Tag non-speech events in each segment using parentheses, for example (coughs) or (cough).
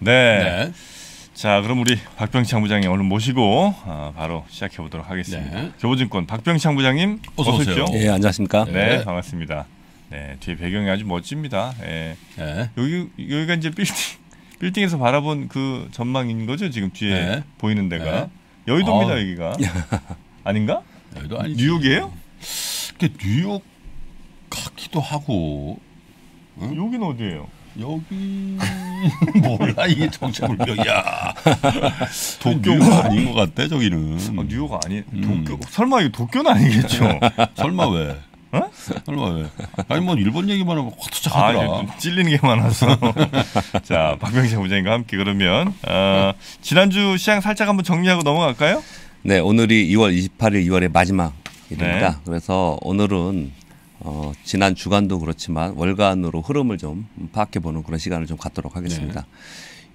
네. 네. 자, 그럼 우리 박병창 부장님 오늘 모시고 어, 바로 시작해 보도록 하겠습니다. 네. 교보증권 박병창 부장님 어서, 어서 오십시 예, 안녕하십니까? 네, 네, 반갑습니다. 네, 뒤에 배경이 아주 멋집니다. 예. 네. 여기 여기가 이제 빌딩 빌딩에서 바라본 그 전망인 거죠, 지금 뒤에 네. 보이는 데가. 네. 여의도입니다, 아. 여기가. (laughs) 아닌가? 여의도 아니 뉴욕이에요? 근 뉴욕 같기도 하고. 응? 여기는 어디예요? 여기 (laughs) 몰라 이게 정체불명이야. (laughs) 도쿄가 아닌 것 같대 저기는. 아, 뉴욕 아니. 음. 도쿄 설마 이 도쿄는 아니겠죠. (laughs) 설마 왜? 어? 설마 왜? 아니 뭐 일본 얘기만 하면 확 도착하더라. 아, 찔리는 게 많아서. 자 박병재 부장님과 함께 그러면 어, 지난주 시장 살짝 한번 정리하고 넘어갈까요? 네 오늘이 2월 28일 2월의 마지막 네. 그래서 오늘은 어, 지난 주간도 그렇지만 월간으로 흐름을 좀 파악해 보는 그런 시간을 좀 갖도록 하겠습니다. 네.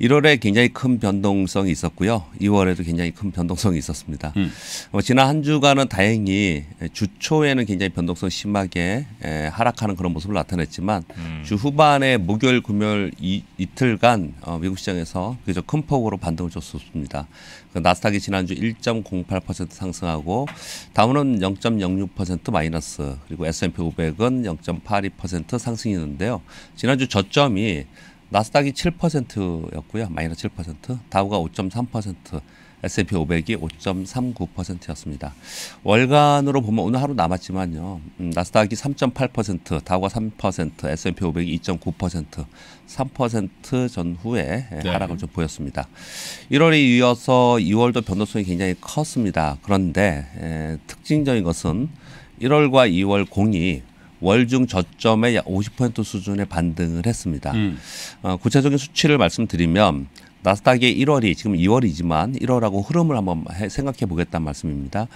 1월에 굉장히 큰 변동성이 있었고요. 2월에도 굉장히 큰 변동성이 있었습니다. 음. 어, 지난 한 주간은 다행히 주초에는 굉장히 변동성 심하게 에, 하락하는 그런 모습을 나타냈지만 음. 주 후반에 목요일, 금요일 이, 틀간 어, 미국 시장에서 그저 큰 폭으로 반등을 줬었습니다. 그 나스닥이 지난주 1.08% 상승하고 다음은0.06% 마이너스 그리고 S&P 500은 0.82%상승이있는데요 지난주 저점이 나스닥이 7%였고요. 마이너스 7%, 다우가 5.3%, S&P 500이 5.39%였습니다. 월간으로 보면 오늘 하루 남았지만요. 음, 나스닥이 3.8%, 다우가 3%, S&P 500이 2.9%, 3% 전후에 예, 네. 하락을 좀 보였습니다. 1월에 이어서 2월도 변동성이 굉장히 컸습니다. 그런데 에, 예, 특징적인 것은 1월과 2월 공이 월중 저점의 약50% 수준의 반등을 했습니다. 음. 어, 구체적인 수치를 말씀드리면 나스닥의 1월이 지금 2월이지만 1월하고 흐름을 한번 생각해 보겠다는 말씀입니다.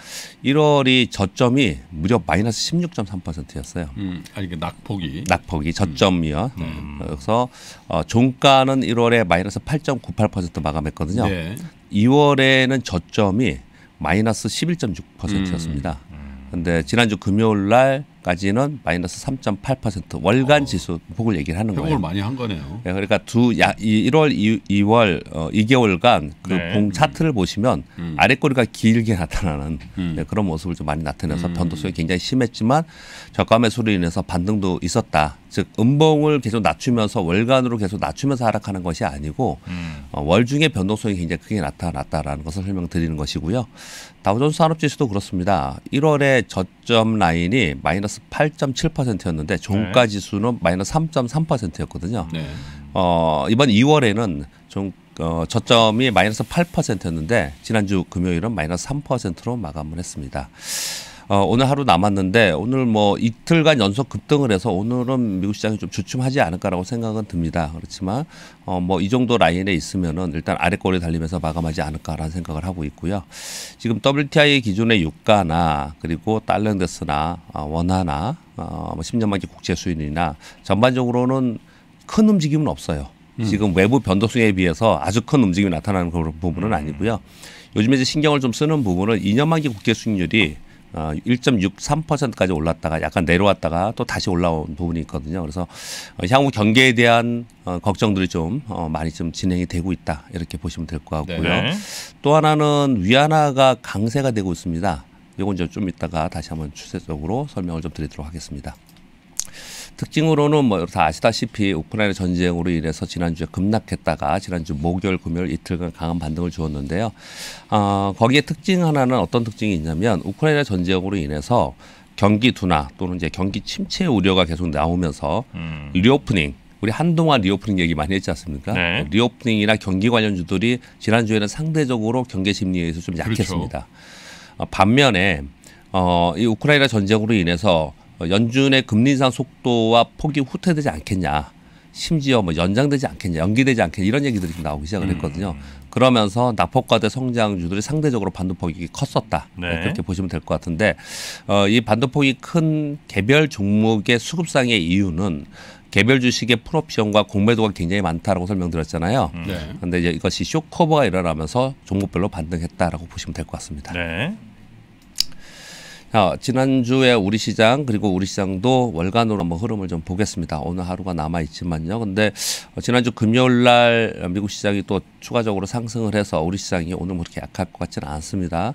1월이 저점이 무려 마이너스 16.3%였어요. 음, 아니 이 낙폭이 낙폭이 저점이요. 음. 네. 음. 그래서 어, 종가는 1월에 마이너스 8.98% 마감했거든요. 네. 예. 2월에는 저점이 마이너스 11.6%였습니다. 음. 음. 근데 지난주 금요일 날 까지는 마이너스 3.8% 월간 어, 지수 폭을 얘기를 하는 거예요. 많이 한 거네요. 네, 그러니까 두 야, 1월, 2, 월 어, 2개월간 그 네. 봉 차트를 보시면 음. 아래 꼬리가 길게 (laughs) 나타나는 음. 네, 그런 모습을 좀 많이 나타내서 음. 변동성이 굉장히 심했지만 저가 매수로 인해서 반등도 있었다. 즉 음봉을 계속 낮추면서 월간으로 계속 낮추면서 하락하는 것이 아니고 음. 어, 월중의 변동성이 굉장히 크게 나타났다라는 것을 설명드리는 것이고요. 다우존스 산업지수도 그렇습니다. 1월에 저점 라인이 마이너스 8.7%였는데 종가 네. 지수는 마이너스 3.3%였거든요. 네. 어, 이번 2월에는 좀 어, 저점이 마이너스 8%였는데 지난주 금요일은 마이너스 3%로 마감을 했습니다. 어, 오늘 하루 남았는데 오늘 뭐 이틀간 연속 급등을 해서 오늘은 미국 시장이 좀 주춤하지 않을까라고 생각은 듭니다. 그렇지만 어, 뭐 이 정도 라인에 있으면은 일단 아래 꼬리 달리면서 마감하지 않을까라는 생각을 하고 있고요. 지금 WTI 기준의 유가나 그리고 달러인덱스나 어, 원화나 어, 10년 뭐 만기 국제 수인이나 전반적으로는 큰 움직임은 없어요. 음. 지금 외부 변동성에 비해서 아주 큰 움직임이 나타나는 그런 부분은 음. 아니고요. 요즘에 이제 신경을 좀 쓰는 부분은 2년 만기 국제 수익률이 어, 1.63%까지 올랐다가 약간 내려왔다가 또 다시 올라온 부분이 있거든요. 그래서 향후 경기에 대한 어, 걱정들이 좀 어, 많이 좀 진행이 되고 있다 이렇게 보시면 될 것 같고요. 네또 하나는 위안화가 강세가 되고 있습니다. 이건 이제 좀 이따가 다시 한번 추세적으로 설명을 좀 드리도록 하겠습니다. 특징으로는 뭐 다 아시다시피 우크라이나 전쟁으로 인해서 지난주에 급락했다가 지난주 목요일 금요일 이틀간 강한 반등을 주었는데요. 어, 거기에 특징 하나는 어떤 특징이 있냐면 우크라이나 전쟁으로 인해서 경기 둔화 또는 이제 경기 침체 우려가 계속 나오면서 음. 리오프닝 우리 한동안 리오프닝 얘기 많이 했지 않습니까? 네. 리오프닝이나 경기 관련주들이 지난주에는 상대적으로 경계 심리에서 좀 그렇죠. 약했습니다. 그렇죠. 반면에 어, 이 우크라이나 전쟁으로 인해서 어, 연준의 금리 인상 속도와 폭이 후퇴되지 않겠냐. 심지어 뭐 연장되지 않겠냐, 연기되지 않겠냐 이런 얘기들이 좀 나오기 시작을 음. 했거든요. 음. 그러면서 낙폭과대 성장주들이 상대적으로 반도폭이 컸었다 뭐 네. 그렇게 보시면 될 것 같은데 어, 이 반도폭이 큰 개별 종목의 수급상의 이유는 개별 주식의 풀옵션과 공매도가 굉장히 많다라고 설명드렸잖아요. 그런데 음. 네. 이 이것이 쇼커버가 일어나면서 종목별로 반등했다라고 보시면 될 것 같습니다. 네. 어, 지난주에 우리 시장 그리고 우리 시장도 월간으로 한번 흐름을 좀 보겠습니다. 오늘 하루가 남아 있지만요. 근데 어, 지난주 금요일 날 미국 시장이 또 추가적으로 상승을 해서 우리 시장이 오늘 그렇게 뭐 약할 것 같지는 않습니다.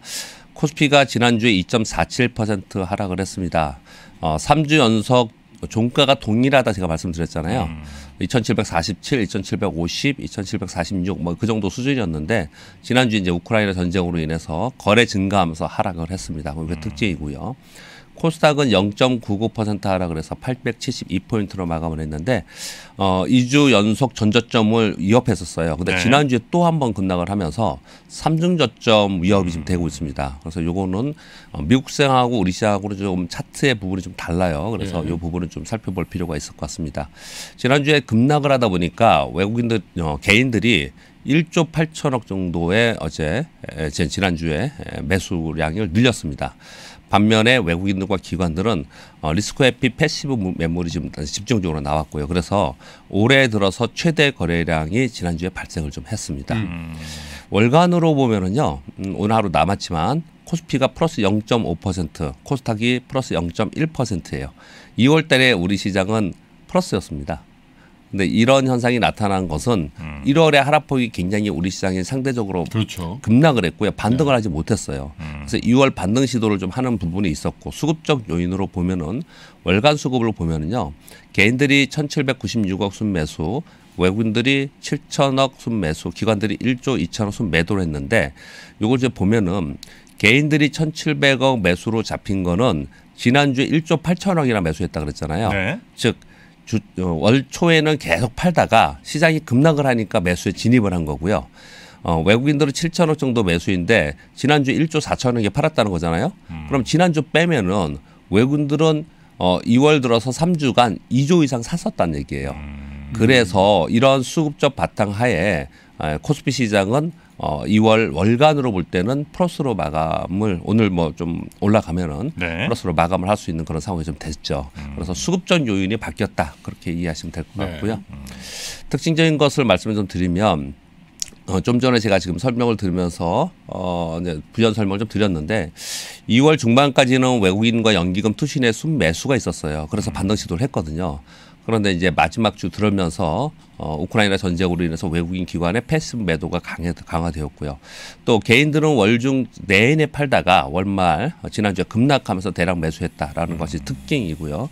코스피가 지난주에 2.47% 하락을 했습니다. 어, 3주 연속 뭐 종가가 동일하다 제가 말씀드렸잖아요. 음. 2747, 2750, 2746 뭐 그 정도 수준이었는데 지난주 이제 우크라이나 전쟁으로 인해서 거래 증가하면서 하락을 했습니다. 그게 뭐 음. 특징이고요. 코스닥은 0.99% 하락 을해서 872포인트로 마감을 했는데 어 2주 연속 전저점을 위협했었어요. 근데 네. 지난주에 또 한 번 급락을 하면서 3중 저점 위협이 지금 음. 되고 있습니다. 그래서 요거는 어, 미국생하고 우리시하고는 좀 차트의 부분이 좀 달라요. 그래서 네. 요 부분은 좀 살펴볼 필요가 있을 것 같습니다. 지난주에 급락을 하다 보니까 외국인들 어, 개인들이 1조 8천억 정도의 어제 지난주에 매수량을 늘렸습니다. 반면에 외국인들과 기관들은 어, 리스크 해피 패시브 메모리 좀 집중적으로 나왔고요. 그래서 올해 들어서 최대 거래량이 지난주에 발생을 좀 했습니다. 음. 월간으로 보면은요. 음, 오늘 하루 남았지만 코스피가 플러스 0.5%, 코스닥이 플러스 0.1%예요. 2월 달에 우리 시장은 플러스였습니다. 근데 이런 현상이 나타난 것은 음. 1월에 하락폭이 굉장히 우리 시장이 상대적으로 그렇죠. 급락을 했고요. 반등을 네. 하지 못했어요. 음. 그래서 2월 반등 시도를 좀 하는 부분이 있었고 수급적 요인으로 보면은 월간 수급으로 보면은요. 개인들이 1,796억 순매수, 외국인들이 7천억 순매수, 기관들이 1조 2천억 순매도를 했는데 요걸 이제 보면은 개인들이 1,700억 매수로 잡힌 거는 지난주에 1조 8천억이나 매수했다 그랬잖아요. 네. 즉 주, 어, 월 초에는 계속 팔다가 시장이 급락을 하니까 매수에 진입을 한 거고요. 어, 외국인들은 7천억 정도 매수인데 지난주 1조 4천억에 팔았다는 거잖아요. 음. 그럼 지난주 빼면은 외국인들은 어, 2월 들어서 3주간 2조 이상 샀었다는 얘기예요. 음. 그래서 이런 수급적 바탕 하에 코스피 시장은 어 2월 월간으로 볼 때는 플러스로 마감을 오늘 뭐 좀 올라가면은 네. 플러스로 마감을 할 수 있는 그런 상황이 좀 됐죠. 음. 그래서 수급전 요인이 바뀌었다 그렇게 이해하시면 될것 네. 같고요. 음. 특징적인 것을 말씀을 좀 드리면 어, 좀 전에 제가 지금 설명을 들으면서 어, 이제 부연 설명을 좀 드렸는데 2월 중반까지는 외국인과 연기금 투신의 순매수가 있었어요. 그래서 음. 반등 시도를 했거든요. 그런데 이제 마지막 주 들으면서 어, 우크라이나 전쟁으로 인해서 외국인 기관의 패스 매도가 강해, 강화되었고요. 또 개인들은 월 중 내내 팔다가 월말 어, 지난주에 급락하면서 대량 매수했다라는 음. 것이 특징이고요.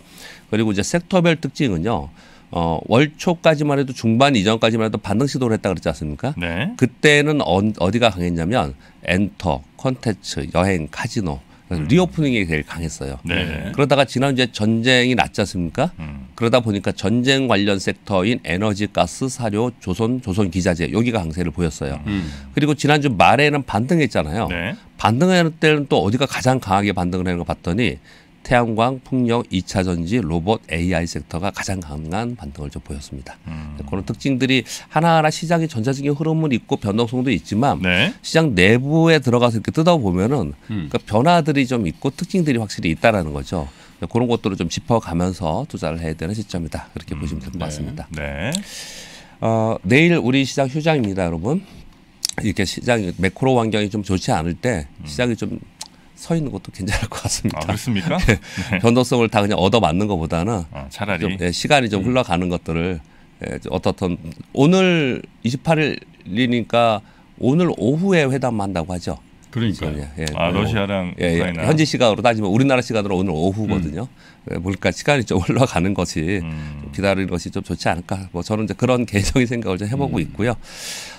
그리고 이제 섹터별 특징은요. 어, 월초까지만 해도 중반 이전까지만 해도 반등 시도를 했다 그랬지 않습니까? 네. 그때는 어, 디가 강했냐면 엔터, 콘텐츠 여행, 카지노 그래서 리오프닝이 제일 강했어요. 네 그러다가 지난주에 전쟁이 났지 않습니까? 음. 그러다 보니까 전쟁 관련 섹터인 에너지, 가스, 사료, 조선, 조선 기자재 여기가 강세를 보였어요. 음. 그리고 지난주 말에는 반등했잖아요. 네. 반등하는 때는 또 어디가 가장 강하게 반등을 하는 거 봤더니 태양광, 풍력, 2차 전지, 로봇, AI 섹터가 가장 강한 반등을 좀 보였습니다. 음. 그런 특징들이 하나하나 시장의 전자적인 흐름은 있고 변동성도 있지만 네. 시장 내부에 들어가서 이렇게 뜯어 보면은 음. 그러니까 변화들이 좀 있고 특징들이 확실히 있다라는 거죠. 그러니까 그런 것들을 좀 짚어가면서 투자를 해야 되는 시점이다. 그렇게 음. 보시면 될것 네. 같습니다. 네. 어, 내일 우리 시장 휴장입니다, 여러분. 이렇게 시장 매크로 환경이 좀 좋지 않을 때 음. 시장이 좀서 있는 것도 괜찮을 것 같습니다. 아, 그렇습니까? (laughs) 네. 네. 변동성을 다 그냥 얻어 맞는 것보다는 아, 차라리 좀, 예, 시간이 좀 음. 흘러가는 것들을 예, 어떻든 오늘 28일이니까 오늘 오후에 회담한다고 하죠. 그러니까 예, 예, 아 러시아랑 예, 예 우 현지 시각으로 따지면 우리나라 시간으로 오늘 오후거든요. 음. 보니까 예, 시간이 좀흘러가는 (laughs) 것이 음. 좀 기다리는 것이 좀 좋지 않을까. 뭐 저는 이제 그런 (laughs) 개성의 생각을 좀 해보고 음. 있고요.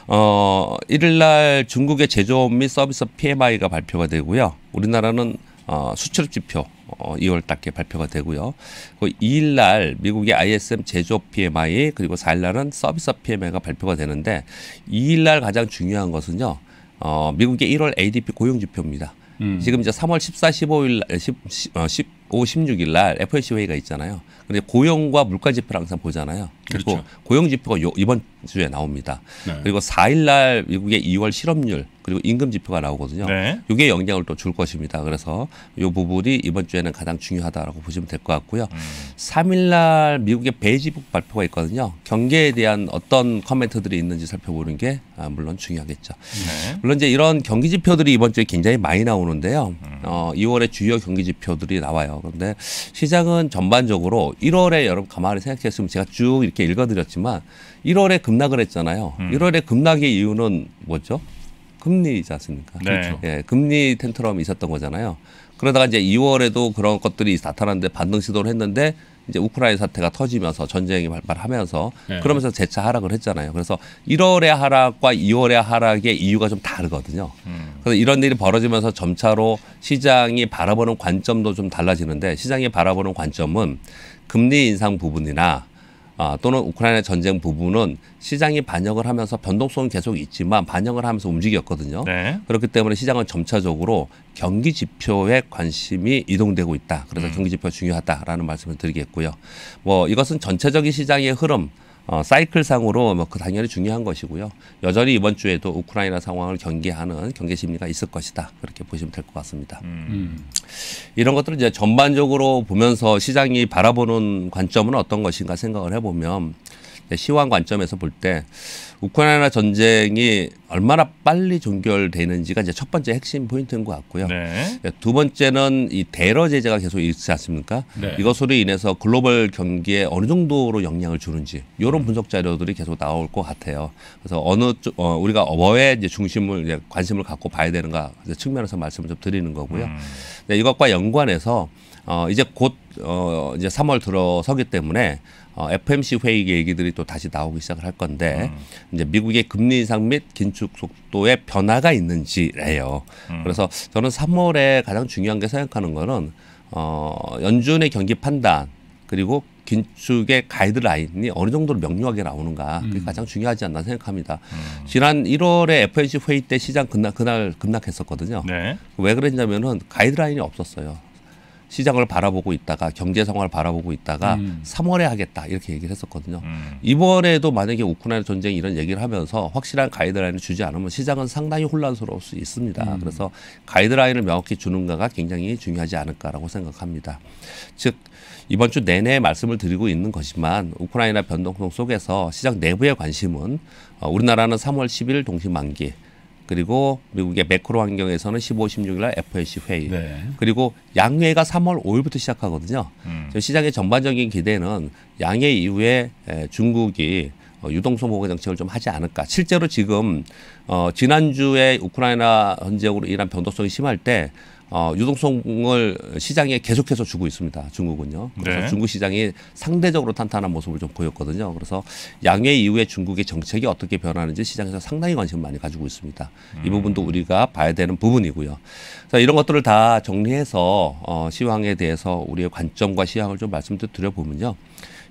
어, 1일 날 중국의 제조업 및 서비스 PMI가 발표가 되고요. 우리나라는 어, 수출 지표 어, 2월 달에 발표가 되고요. 그 2일 날 미국의 ISM 제조업 PMI 그리고 4일 날은 서비스 PMI가 발표가 되는데 2일 날 가장 중요한 것은요. 어, 미국의 1월 ADP 고용 지표입니다. 음. 지금 이제 3월 14, 15일 날 10, 10, 5월 16일 날 FOMC 회의가 있잖아요. 근데 고용과 물가 지표를 항상 보잖아요. 그리고 그렇죠. 고용 지표가 요, 이번 주에 나옵니다. 네. 그리고 4일 날 미국의 2월 실업률 그리고 임금 지표가 나오거든요. 네. 이게 영향을 또 줄 것입니다. 그래서 이 부분이 이번 주에는 가장 중요하다라고 보시면 될 것 같고요. 음. 3일 날 미국의 베이지북 발표가 있거든요. 경계에 대한 어떤 커멘트들이 있는지 살펴보는 게 아, 물론 중요하겠죠. 네. 물론 이제 이런 경기 지표들이 이번 주에 굉장히 많이 나오는데요. 음. 어, 2월에 주요 경기 지표들이 나와요. 그런데 시장은 전반적으로 1월에 여러분 가만히 생각했으면 제가 쭉 이렇게 읽어드렸지만 1월에 급락을 했잖아요. 음. 1월에 급락의 이유는 뭐죠? 금리지 않습니까? 네. 그렇죠. 예, 금리 텐트럼이 있었던 거잖아요. 그러다가 이제 2월에도 그런 것들이 나타났는데 반등 시도를 했는데 이제 우크라이나 사태가 터지면서 전쟁이 발발하면서 네. 그러면서 재차 하락을 했잖아요. 그래서 1월의 하락과 2월의 하락의 이유가 좀 다르거든요. 음. 그래서 이런 일이 벌어지면서 점차로 시장이 바라보는 관점도 좀 달라지는데 시장이 바라보는 관점은 금리 인상 부분이나 아, 또는 우크라이나 전쟁 부분은 시장이 반영을 하면서 변동성은 계속 있지만 반영을 하면서 움직였거든요. 네. 그렇기 때문에 시장은 점차적으로 경기 지표에 관심이 이동되고 있다. 그래서 음. 경기 지표 중요하다라는 말씀을 드리겠고요. 뭐 이것은 전체적인 시장의 흐름 어, 사이클상으로 뭐 그 당연히 중요한 것이고요. 여전히 이번 주에도 우크라이나 상황을 경계하는 경계 심리가 있을 것이다. 그렇게 보시면 될 것 같습니다. 음. 음. 이런 것들을 이제 전반적으로 보면서 시장이 바라보는 관점은 어떤 것인가 생각을 해보면 네, 시황 관점에서 볼 때 우크라이나 전쟁이 얼마나 빨리 종결되는지가 이제 첫 번째 핵심 포인트인 것 같고요. 네. 예, 두 번째는 이 대러 제재가 계속 있지 않습니까? 네. 이것으로 인해서 글로벌 경기에 어느 정도로 영향을 주는지 이런 음. 분석 자료들이 계속 나올 것 같아요. 그래서 어느 쪽, 어, 우리가 뭐에 이제 중심을 이제 관심을 갖고 봐야 되는가 측면에서 말씀을 좀 드리는 거고요. 음. 네, 이것과 연관해서 어, 이제 곧 어, 이제 3월 들어서기 때문에 어, FMC 회의 얘기들이 또 다시 나오기 시작을 할 건데 음. 이제 미국의 금리 인상 및 긴축 속도에 변화가 있는지래요. 음. 그래서 저는 3월에 가장 중요한 게 생각하는 거는 어, 연준의 경기 판단 그리고 긴축의 가이드라인이 어느 정도로 명료하게 나오는가 그게 음. 가장 중요하지 않나 생각합니다. 음. 지난 1월에 FNC 회의 때 시장 급락, 그날 급락했었거든요. 네. 왜 그랬냐면은 가이드라인이 없었어요. 시장을 바라보고 있다가 경제 상황을 바라보고 있다가 음. 3월에 하겠다 이렇게 얘기를 했었거든요. 음. 이번에도 만약에 우크라이나 전쟁 이런 얘기를 하면서 확실한 가이드라인을 주지 않으면 시장은 상당히 혼란스러울 수 있습니다. 음. 그래서 가이드라인을 명확히 주는가가 굉장히 중요하지 않을까라고 생각합니다. 즉 이번 주 내내 말씀을 드리고 있는 것이지만 우크라이나 변동성 속에서 시장 내부의 관심은 어, 우리나라는 3월 10일 동시 만기 그리고 미국의 매크로 환경에서는 15, 16일 날 FOMC 회의. 네. 그리고 양회가 3월 5일부터 시작하거든요. 음. 시장의 전반적인 기대는 양회 이후에 중국이 어, 유동성 보호 정책을 좀 하지 않을까. 실제로 지금 어 지난주에 우크라이나 전쟁으로 인한 변동성이 심할 때 어, 유동성을 시장에 계속해서 주고 있습니다. 중국은요. 그래서 네. 중국 시장이 상대적으로 탄탄한 모습을 좀 보였거든요. 그래서 양회 이후에 중국의 정책이 어떻게 변하는지 시장에서 상당히 관심을 많이 가지고 있습니다. 음. 이 부분도 음. 우리가 봐야 되는 부분이고요. 그 이런 것들을 다 정리해서 어, 시황에 대해서 우리의 관점과 시황을 좀 말씀드려보면요.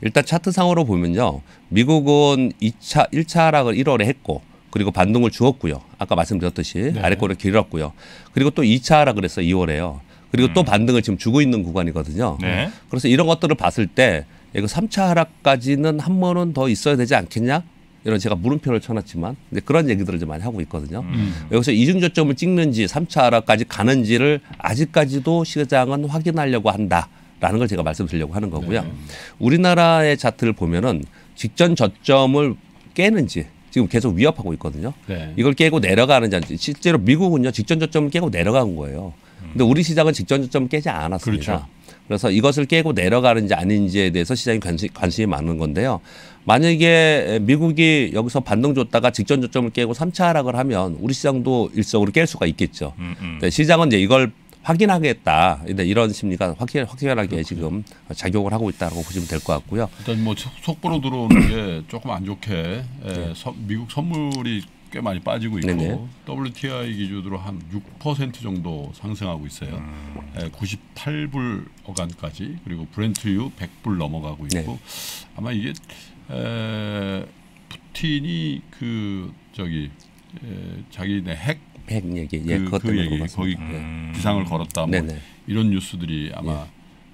일단 차트상으로 보면요. 미국은 2차, 1차락을 1월에 했고 그리고 반동을 주었고요. 아까 말씀드렸듯이 네. 아래 거를 길었고요. 그리고 또 2차라 그래서 2월에요. 그리고 음. 또 반등을 지금 주고 있는 구간이거든요. 네. 그래서 이런 것들을 봤을 때 이거 3차 하락까지는 한 번은 더 있어야 되지 않겠냐? 이런 제가 물음표를 쳐놨지만 이제 그런 얘기들을 이 많이 하고 있거든요. 음. 여기서 이중저점을 찍는지 3차 하락까지 가는지를 아직까지도 시장은 확인하려고 한다라는 걸 제가 말씀드리려고 하는 거고요. 네. 우리나라의 차트를 보면은 직전 저점을 깨는지 지금 계속 위협하고 있거든요. 네. 이걸 깨고 내려가는 잔지 실제로 미국은요 직전 저점을 깨고 내려간 거예요. 근데 우리 시장은 직전 저점을 깨지 않았습니다. 그렇죠. 그래서 이것을 깨고 내려가는지 아닌지에 대해서 시장이 관심, 관심이 많은 건데요. 만약에 미국이 여기서 반등 줬다가 직전 저점을 깨고 3차 하락을 하면 우리 시장도 일성으로깰 수가 있겠죠. 음, 음. 네, 시장은 이제 이걸 확인하겠다 이런 심리가 확실, 확실하게 지금 작용을 하고 있다고 보시면 될 것 같고요. 일단 뭐 속보로 들어오는 게 (clears throat) 조금 안 좋게 예, 네. 서, 미국 선물이 꽤 많이 빠지고 있고 네네. WTI 기준으로 한 6% 정도 상승하고 있어요. 음. 98불 예, 어간까지 그리고 브렌트유 100불 넘어가고 있고 네. 아마 이게 에, 푸틴이 그 저기 에, 자기네 핵핵 얘기 예, 그, 그 그것 그 얘기 예. 거기 음. 비상을 걸었다 뭐 네네. 이런 뉴스들이 아마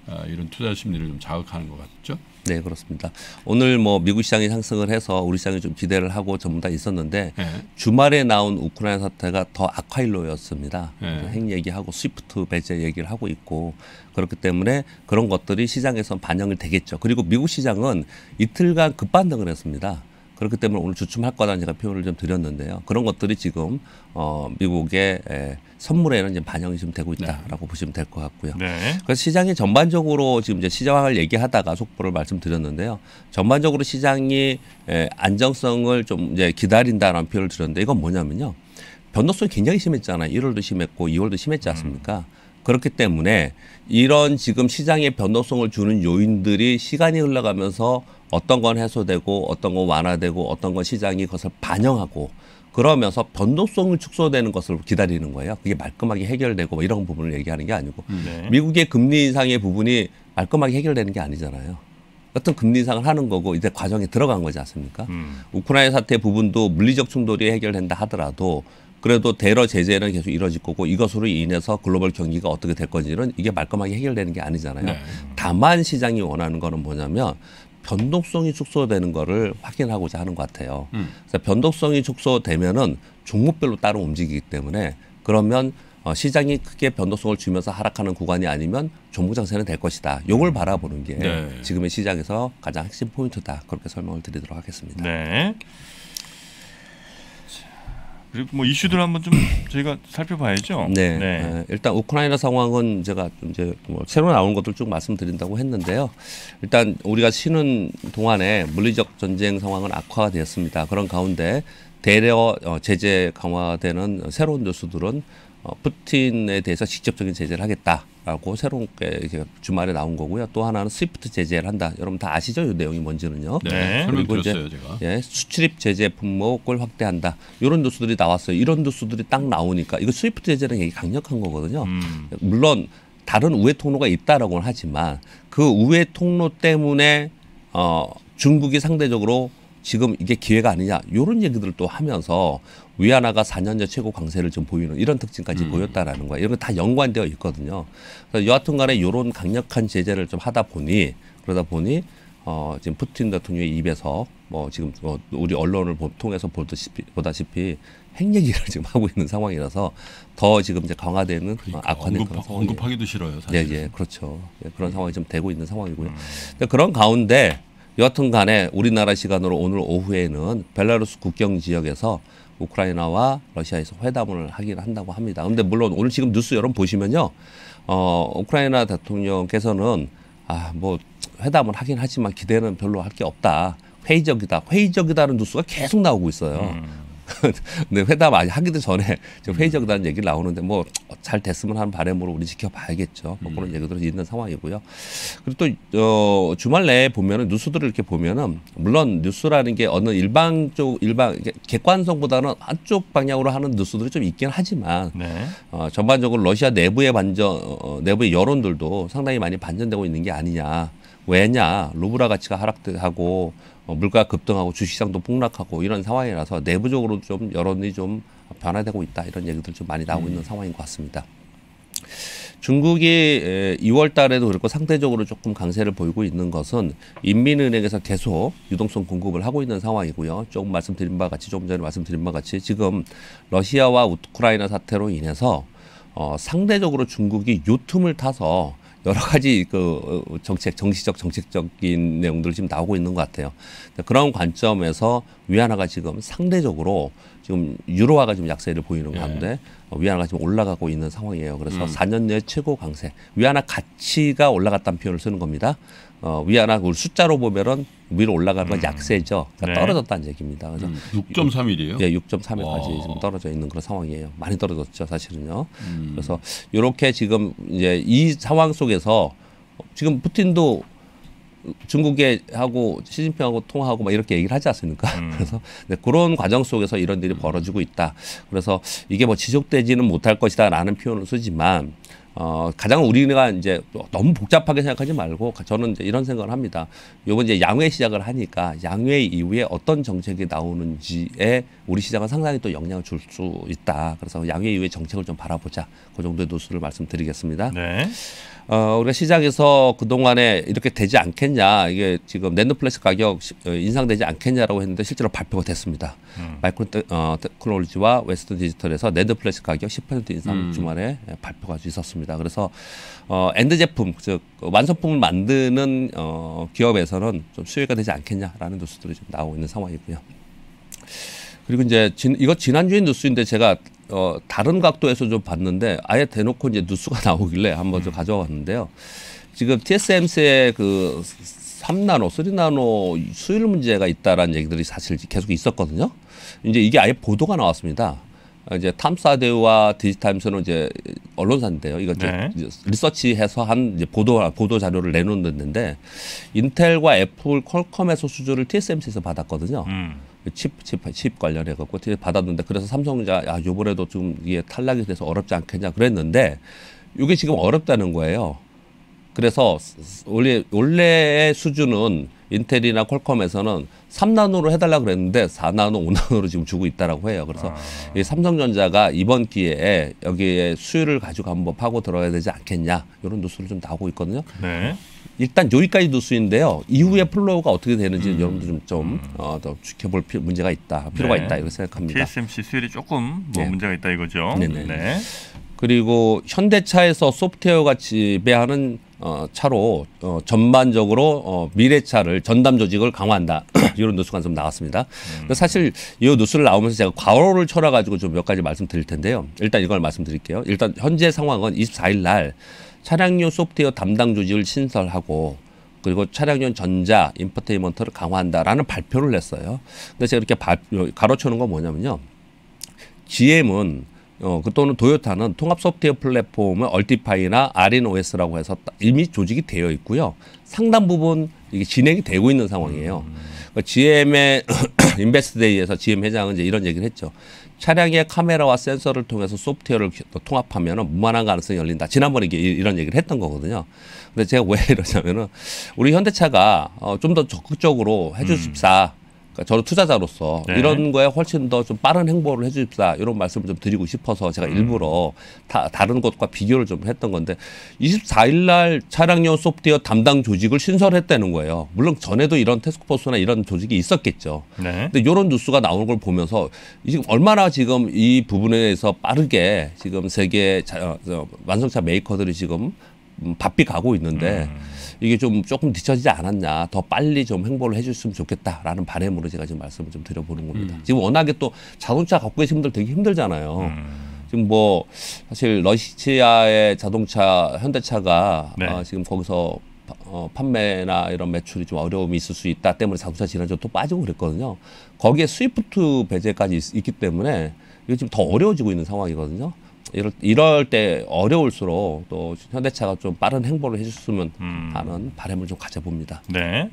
예. 어, 이런 투자 심리를 좀 자극하는 것 같죠? 네 그렇습니다. 오늘 뭐 미국 시장이 상승을 해서 우리 시장이 좀 기대를 하고 전부 다 있었는데 예. 주말에 나온 우크라이나 사태가 더 악화일로였습니다. 예. 핵 얘기하고 스위프트 배제 얘기를 하고 있고 그렇기 때문에 그런 것들이 시장에선 반영을 되겠죠. 그리고 미국 시장은 이틀간 급반등을 했습니다. 그렇기 때문에 오늘 주춤할 거다 제가 표현을 좀 드렸는데요. 그런 것들이 지금 어, 미국의 에, 선물에는 지금 반영이 좀 되고 네. 있다라고 네. 보시면 될 것 같고요. 네. 그래서 시장이 전반적으로 지금 이제 시장을 얘기하다가 속보를 말씀드렸는데요. 전반적으로 시장이 에, 안정성을 좀 이제 기다린다라는 표현을 드렸는데 이건 뭐냐면요. 변동성이 굉장히 심했잖아요. 1월도 심했고 2월도 심했지 음. 않습니까? 음. 그렇기 때문에 이런 지금 시장의 변동성을 주는 요인들이 시간이 흘러가면서 어떤 건 해소되고 어떤 건 완화되고 어떤 건 시장이 그것을 반영하고 그러면서 변동성을 축소되는 것을 기다리는 거예요. 그게 말끔하게 해결되고 뭐 이런 부분을 얘기하는 게 아니고 음. 네. 미국의 금리 인상의 부분이 말끔하게 해결되는 게 아니잖아요. 어떤 금리 인상을 하는 거고 이제 과정에 들어간 거지 않습니까? 음. 우크라이나 사태 부분도 물리적 충돌이 해결된다 하더라도 그래도 대러 제재는 계속 이뤄질 거고 이것으로 인해서 글로벌 경기가 어떻게 될 건지는 이게 말끔하게 해결되는 게 아니잖아요. 네. 다만 시장이 원하는 거는 뭐냐면 변동성이 축소되는 거를 확인하고자 하는 것 같아요. 음. 그래서 변동성이 축소되면은 종목별로 따로 움직이기 때문에 그러면 어, 시장이 크게 변동성을 주면서 하락하는 구간이 아니면 종목 장세는 될 것이다. 요걸 음. 바라보는 게 네. 지금의 시장에서 가장 핵심 포인트다. 그렇게 설명을 드리도록 하겠습니다. 네. 그리고 뭐 이슈들 한번 좀 저희가 살펴봐야죠. 네. 네. 아, 일단 우크라이나 상황은 제가 이제 뭐 새로 나온 것들 쭉 말씀드린다고 했는데요. 일단 우리가 쉬는 동안에 물리적 전쟁 상황은 악화되었습니다. 가 그런 가운데 대려 어, 제재 강화되는 새로운 뉴스들은 어, 푸틴에 대해서 직접적인 제재를 하겠다라고 새로운게 이제 주말에 나온 거고요. 또 하나는 스위프트 제재를 한다. 여러분 다 아시죠? 이 내용이 뭔지는요. 네, 그리고 이제 제가. 예, 수출입 제재 품목을 확대한다. 이런 뉴스들이 나왔어요. 이런 뉴스들이 딱 나오니까 이거 스위프트 제재는 굉장히 강력한 거거든요. 음. 물론 다른 우회 통로가 있다라고는 하지만 그 우회 통로 때문에 어, 중국이 상대적으로 지금 이게 기회가 아니냐 이런 얘기들을 또 하면서 위안화가 4년째 최고 강세를 좀 보이는 이런 특징까지 음. 보였다라는 거예요. 이런 거 다 연관되어 있거든요. 그래서 여하튼간에 이런 강력한 제재를 좀 하다 보니 그러다 보니 어, 지금 푸틴 대통령의 입에서 뭐 지금 어, 우리 언론을 통해서 보듯이 보다시피 핵 얘기를 (laughs) 지금 하고 있는 상황이라서 더 지금 이제 강화되는 그러니까, 악화된 언급, 그런 언급하기도 싫어요. 사실. 예, 예, 그렇죠. 예, 그런 음. 상황이 좀 되고 있는 상황이고요. 음. 그런 가운데 여하튼 간에 우리나라 시간으로 오늘 오후에는 벨라루스 국경 지역에서 우크라이나와 러시아에서 회담을 하긴 한다고 합니다. 근데 물론 오늘 지금 뉴스 여러분 보시면요. 어, 우크라이나 대통령께서는 아, 뭐 회담을 하긴 하지만 기대는 별로 할 게 없다. 회의적이다. 회의적이다는 뉴스가 계속 나오고 있어요. 음. (laughs) 근데 회담 아직 하기도 전에 지금 회의적단 얘기 나오는데 뭐 잘 됐으면 하는 바람으로 우리 지켜봐야겠죠. 뭐 그런 음. 얘기들이 있는 상황이고요. 그리고 또 어, 주말 내에 보면은 뉴스들을 이렇게 보면은 물론 뉴스라는 게 어느 일방 쪽 일방 객관성보다는 한쪽 방향으로 하는 뉴스들이 좀 있긴 하지만 네. 어, 전반적으로 러시아 내부의 반전 어, 어 내부의 여론들도 상당히 많이 반전되고 있는 게 아니냐. 왜냐 루브라 가치가 하락하고 어, 물가 급등하고 주식시장도 폭락하고 이런 상황이라서 내부적으로 좀 여론이 좀 변화되고 있다 이런 얘기들 좀 많이 나오고 음. 있는 상황인 것 같습니다. 중국이 2월 달에도 그렇고 상대적으로 조금 강세를 보이고 있는 것은 인민은행에서 계속 유동성 공급을 하고 있는 상황이고요. 조금 말씀드린 바 같이 조금 전에 말씀드린 바 같이 지금 러시아와 우크라이나 사태로 인해서 어, 상대적으로 중국이 요틈을 타서 여러 가지 그 어, 정책, 정치적, 정책적인 내용들이 지금 나오고 있는 것 같아요. 그런 관점에서 위안화가 지금 상대적으로 지금 유로화가 지금 약세를 보이는 예. 가운데 예. 위안화가 지금 올라가고 있는 상황이에요. 그래서 음. 4년 내 최고 강세. 위안화 가치가 올라갔다는 표현을 쓰는 겁니다. 어, 위안화율 숫자로 보면은 위로 올라가는건 음. 약세죠. 그러니까 네. 떨어졌다는 얘기입니다. 그래서 음, 6.3일이에요? 예, 6.3일까지 지금 떨어져 있는 그런 상황이에요. 많이 떨어졌죠, 사실은요. 음. 그래서 이렇게 지금 이제 이 상황 속에서 지금 푸틴도 중국에 하고 시진핑하고 통화하고 막 이렇게 얘기를 하지 않습니까? 음. (laughs) 그래서 네, 그런 과정 속에서 이런 일이 음. 벌어지고 있다. 그래서 이게 뭐 지속되지는 못할 것이다라는 표현을 쓰지만 어, 가장 우리가 이제 너무 복잡하게 생각하지 말고 저는 이제 이런 생각을 합니다. 요번 이제 양회 시작을 하니까 양회 이후에 어떤 정책이 나오는지에 우리 시장은 상당히 또 영향을 줄 수 있다. 그래서 양회 이후에 정책을 좀 바라보자. 그 정도의 노수를 말씀드리겠습니다. 네. 어, 우리가 시장에서 그동안에 이렇게 되지 않겠냐 이게 지금 랜드플래시 가격 어, 인상되지 않겠냐라고 했는데 실제로 발표가 됐습니다. 음. 마이크로 테, 어, 크놀로지와 웨스턴 디지털에서 랜드플래시 가격 10% 인상 음. 주말에 예, 발표가 있었습니다. 그래서 어, 엔드 제품 즉 완성품을 만드는 어, 기업에서는 좀 수혜가 되지 않겠냐라는 뉴스들이 지금 나오고 있는 상황이고요. 그리고 이제 진, 이거 지난주에 뉴스인데 제가 어, 다른 각도에서 좀 봤는데 아예 대놓고 이제 뉴스가 (laughs) 나오길래 한번 좀 음. 가져왔는데요. 지금 TSMC의 그 3나노, 3나노 수율 문제가 있다라는 얘기들이 사실 계속 있었거든요. 이제 이게 아예 보도가 나왔습니다. 이제 탐사대와 디지타임스는 이제 언론사인데요. 이거 네. 리서치해서 한 보도 보도 자료를 내놓는데 인텔과 애플, 퀄컴에서 수주를 TSMC에서 받았거든요. 음. 칩, 칩, 칩 관련해갖고 받았는데 그래서 삼성자 야 요번에도 좀 이게 탈락이 돼서 어렵지 않겠냐 그랬는데 이게 지금 어렵다는 거예요. 그래서 원래 원래의 수준은 인텔이나 퀄컴에서는 3나노로 해달라 그랬는데 4나노, 5나노로 지금 주고 있다라고 해요. 그래서 아. 이 삼성전자가 이번 기회에 여기에 수요를 가지고 한번 파고 들어야 되지 않겠냐 이런 뉴스를 좀 나오고 있거든요. 네. 일단 여기까지 뉴스인데요. 이후에 음. 플로우가 어떻게 되는지는 음. 여러분들 좀더 좀, 음. 어, 지켜볼 필요, 문제가 있다, 필요가 네. 있다 이렇게 생각합니다. TSMC 수율이 조금 뭐 네. 문제가 있다 이거죠. 네네. 네. 네. 그리고 현대차에서 소프트웨어가 지배하는 어, 차로 어, 전반적으로 어, 미래차를 전담 조직을 강화한다 (clears throat) 이런 뉴스가좀 나왔습니다. 음. 사실 이뉴스를 나오면서 제가 과오를 쳐라가지고 좀 몇 가지 말씀드릴 텐데요. 일단 이걸 말씀드릴게요. 일단 현재 상황은 24일 날 차량용 소프트웨어 담당 조직을 신설하고 그리고 차량용 전자 인포테인먼트를 강화한다라는 발표를 냈어요. 근데 제가 이렇게 가로쳐는 건 뭐냐면요. GM은 어, 그 또는 도요타는 통합 소프트웨어 플랫폼을 얼티파이나 아린OS라고 해서 이미 조직이 되어 있고요. 상당 부분 이게 진행이 되고 있는 상황이에요. 음. GM의 인베스트데이에서 GM 회장은 이제 이런 얘기를 했죠. 차량의 카메라와 센서를 통해서 소프트웨어를 통합하면 무한한 가능성이 열린다. 지난번에 이런 얘기를 했던 거거든요. 근데 제가 왜 (laughs) 이러냐면은 우리 현대차가 어, 좀더 적극적으로 해주십사. 음. 그러니까 저는 투자자로서 네. 이런 거에 훨씬 더 좀 빠른 행보를 해주십사 이런 말씀을 좀 드리고 싶어서 제가 음. 일부러 다, 다른 것과 비교를 좀 했던 건데 24일 날 차량용 소프트웨어 담당 조직을 신설했다는 거예요. 물론 전에도 이런 테스크포스나 이런 조직이 있었겠죠. 네. 근데 이런 뉴스가 나오는 걸 보면서 지금 얼마나 지금 이 부분에서 빠르게 지금 세계 자, 저, 어, 완성차 메이커들이 지금 음, 바삐 가고 있는데 음. 이게 좀 조금 뒤처지지 않았냐 더 빨리 좀 행보를 해줬으면 좋겠다라는 바램으로 제가 지금 말씀을 좀 드려보는 겁니다. 음. 지금 워낙에 또 자동차 갖고 계신 분들 되게 힘들잖아요. 음. 지금 뭐 사실 러시아의 자동차 현대차가 네. 어, 지금 거기서 어, 판매나 이런 매출이 좀 어려움이 있을 수 있다 때문에 자동차 지난주 또 빠지고 그랬거든요. 거기에 스위프트 배제까지 있, 기 때문에 이거 지금 더 어려워지고 있는 상황이거든요. 이럴, 이럴 때 어려울수록 또 현대차가 좀 빠른 행보를 해줬으면 음. 하는 바람을 좀 가져봅니다. 네.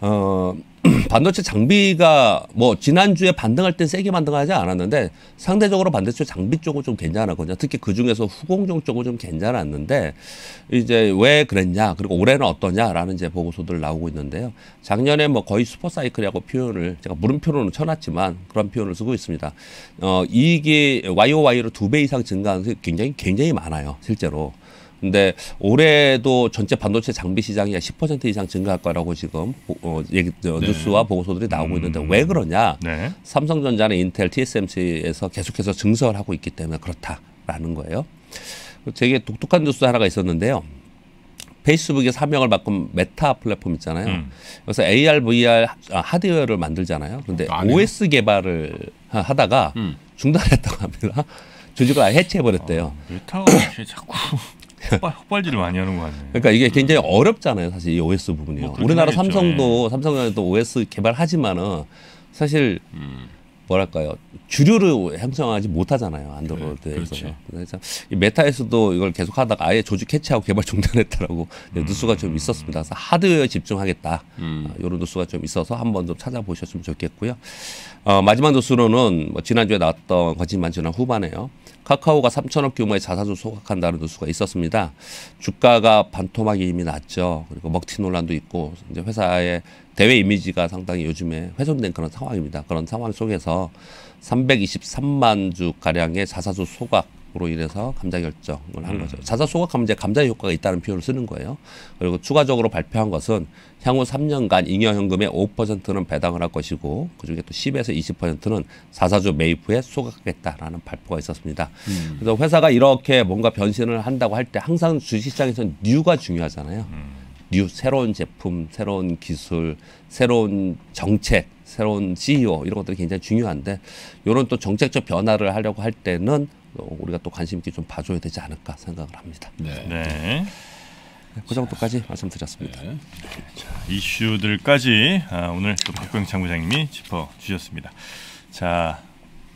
어, (clears throat) 반도체 장비가 뭐 지난주에 반등할 때 세게 반등하지 않았는데 상대적으로 반도체 장비 쪽은 좀 괜찮았거든요. 특히 그 중에서 후공정 쪽은 좀 괜찮았는데 이제 왜 그랬냐 그리고 올해는 어떠냐라는 이제 보고서들 나오고 있는데요. 작년에 뭐 거의 슈퍼 사이클이라고 표현을 제가 물음표로는 쳐놨지만 그런 표현을 쓰고 있습니다. 어, 이익이 YOY로 두 배 이상 증가한 게 굉장히 굉장히 많아요. 실제로. 근데 올해도 전체 반도체 장비 시장이 한10% 이상 증가할 거라고 지금 어, 얘기, 어, 네. 뉴스와 보고서들이 나오고 음. 있는데 왜 그러냐? 네. 삼성전자는 인텔, TSMC에서 계속해서 증설하고 있기 때문에 그렇다라는 거예요. 되게 독특한 뉴스 하나가 있었는데요. 페이스북의 사명을 바꾼 메타 플랫폼 있잖아요. 음. 그래서 AR, VR 아, 하드웨어를 만들잖아요. 근데 OS 아, 개발을 하다가 음. 중단했다고 합니다. 조직을 (laughs) 아예 해체해버렸대요. 아, 메타가 (coughs) 자꾸 폭발, 폭발질을 많이 하는 거 아니에요? 그러니까 이게 굉장히 어렵잖아요, 사실 이 OS 부분이요. 뭐 우리나라 삼성도 예. 삼성도 OS 개발하지만은 사실 음. 뭐랄까요 주류를 형성하지 못하잖아요 안드로이드에서 그 그렇죠. 그래서 메타에서도 이걸 계속하다가 아예 조직 해체하고 개발 중단했다라고 음. 뉴스가 좀 있었습니다. 그래서 하드웨어 집중하겠다 음. 이런 어, 뉴스가 좀 있어서 한번 좀 찾아보셨으면 좋겠고요. 어, 마지막 뉴스로는 뭐 지난주에 나왔던 거짓말 지난 후반에요. 카카오가 3천억 규모의 자사주 소각한다는 뉴스가 있었습니다. 주가가 반토막이 이미 났죠. 그리고 먹튀 논란도 있고 이제 회사의 대외 이미지가 상당히 요즘에 훼손된 그런 상황입니다. 그런 상황 속에서 323만 주 가량의 자사주 소각 부작으로 인해서 감자 결정을 한 음. 거죠. 자사소각하면 감자의 효과가 있다는 표현을 쓰는 거예요. 그리고 추가적으로 발표한 것은 향후 3년간 잉여현금의 5%는 배당을 할 것이고 그중에 또 10에서 20%는 자사주 매입 후에 소각하겠다라는 발표가 있었습니다. 음. 그래서 회사가 이렇게 뭔가 변신을 한다고 할 때 항상 주식시장에서는 뉴가 중요하잖아요. 음. 뉴 새로운 제품, 새로운 기술, 새로운 정책, 새로운 CEO 이런 것들이 굉장히 중요한데 이런 또 정책적 변화를 하려고 할 때는 우리가 또 관심 있게 좀 봐줘야 되지 않을까 생각을 합니다. 네. 네. 그 정도까지 말씀드렸습니다. 네. 자, 이슈들까지 아, 오늘 또 박병 장부장님이 짚어 주셨습니다. 자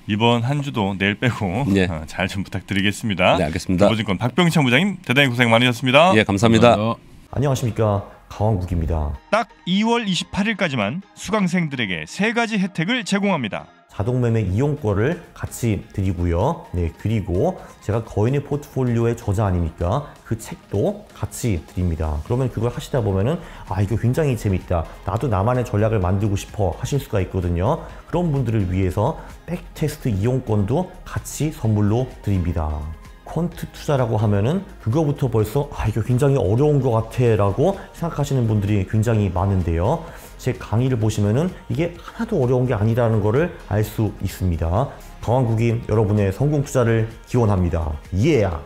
이번 한 주도 내일 빼고 네. 어, 잘좀 부탁드리겠습니다. 네, 알겠습니다. 보증권 박병창 부장님 대단히 고생 많으셨습니다. 예, 감사합니다. 감사합니다. 안녕하십니까 강원국입니다. 딱 2월 28일까지만 수강생들에게 세 가지 혜택을 제공합니다. 자동매매 이용권을 같이 드리고요. 네, 그리고 제가 거인의 포트폴리오의 저자 아닙니까? 그 책도 같이 드립니다. 그러면 그걸 하시다 보면은 아, 이거 굉장히 재밌다. 나도 나만의 전략을 만들고 싶어 하실 수가 있거든요. 그런 분들을 위해서 백테스트 이용권도 같이 선물로 드립니다. 퀀트 투자라고 하면은 그거부터 벌써 아 이거 굉장히 어려운 것 같아 라고 생각하시는 분들이 굉장히 많은데요 제 강의를 보시면은 이게 하나도 어려운 게 아니라는 거를 알 수 있습니다 강한국이 여러분의 성공 투자를 기원합니다 이해야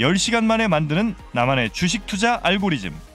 yeah. 10시간 만에 만드는 나만의 주식 투자 알고리즘